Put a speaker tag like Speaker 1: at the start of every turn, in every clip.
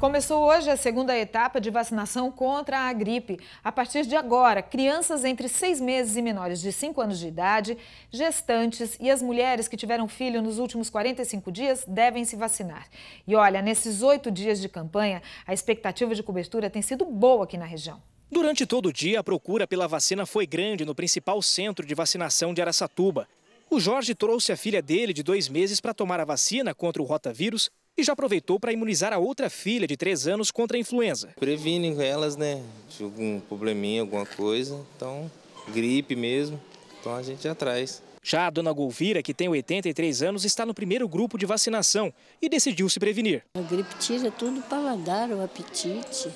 Speaker 1: Começou hoje a segunda etapa de vacinação contra a gripe. A partir de agora, crianças entre seis meses e menores de cinco anos de idade, gestantes e as mulheres que tiveram filho nos últimos 45 dias devem se vacinar. E olha, nesses oito dias de campanha, a expectativa de cobertura tem sido boa aqui na região.
Speaker 2: Durante todo o dia, a procura pela vacina foi grande no principal centro de vacinação de Araçatuba. O Jorge trouxe a filha dele de dois meses para tomar a vacina contra o rotavírus e já aproveitou para imunizar a outra filha de 3 anos contra a influenza. Previne elas, né? De algum probleminha, alguma coisa. Então, gripe mesmo. Então a gente já é traz. Já a dona Golvira, que tem 83 anos, está no primeiro grupo de vacinação e decidiu se prevenir.
Speaker 3: A gripe tira tudo o paladar, o apetite.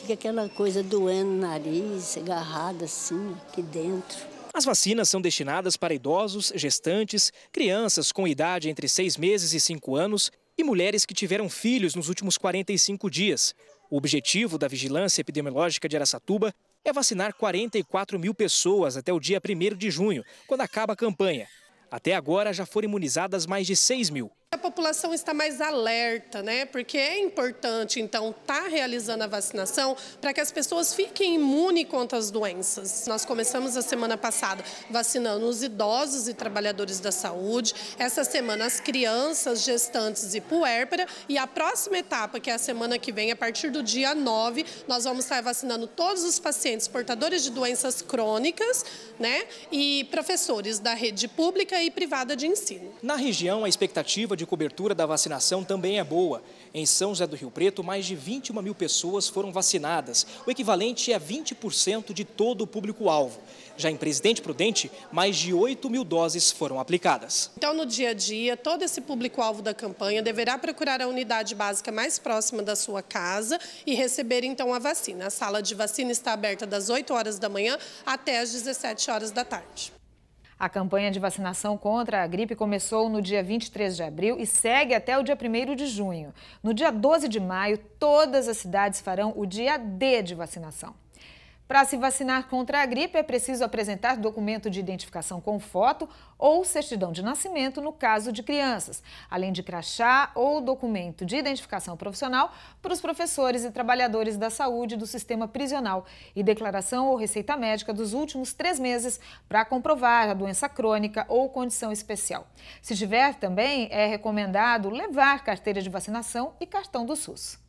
Speaker 3: Fica aquela coisa doendo no nariz, agarrada
Speaker 2: assim, aqui dentro. As vacinas são destinadas para idosos, gestantes, crianças com idade entre 6 meses e 5 anos e mulheres que tiveram filhos nos últimos 45 dias. O objetivo da Vigilância Epidemiológica de Aracatuba é vacinar 44 mil pessoas até o dia 1 de junho, quando acaba a campanha. Até agora já foram imunizadas mais de 6 mil.
Speaker 3: A população está mais alerta, né? Porque é importante, então, estar tá realizando a vacinação para que as pessoas fiquem imunes contra as doenças. Nós começamos a semana passada vacinando os idosos e trabalhadores da saúde, essa semana as crianças, gestantes e puérpera, e a próxima etapa, que é a semana que vem, a partir do dia 9, nós vamos estar vacinando todos os pacientes portadores de doenças crônicas, né? E professores da rede pública e privada de ensino.
Speaker 2: Na região, a expectativa de cobertura da vacinação também é boa. Em São José do Rio Preto, mais de 21 mil pessoas foram vacinadas, o equivalente a é 20% de todo o público-alvo. Já em Presidente Prudente, mais de 8 mil doses foram aplicadas.
Speaker 3: Então, no dia a dia, todo esse público-alvo da campanha deverá procurar a unidade básica mais próxima da sua casa e receber, então, a vacina. A sala de vacina está aberta das 8 horas da manhã até as 17 horas da tarde.
Speaker 1: A campanha de vacinação contra a gripe começou no dia 23 de abril e segue até o dia 1 de junho. No dia 12 de maio, todas as cidades farão o dia D de vacinação. Para se vacinar contra a gripe, é preciso apresentar documento de identificação com foto ou certidão de nascimento, no caso de crianças, além de crachá ou documento de identificação profissional para os professores e trabalhadores da saúde do sistema prisional e declaração ou receita médica dos últimos três meses para comprovar a doença crônica ou condição especial. Se tiver, também é recomendado levar carteira de vacinação e cartão do SUS.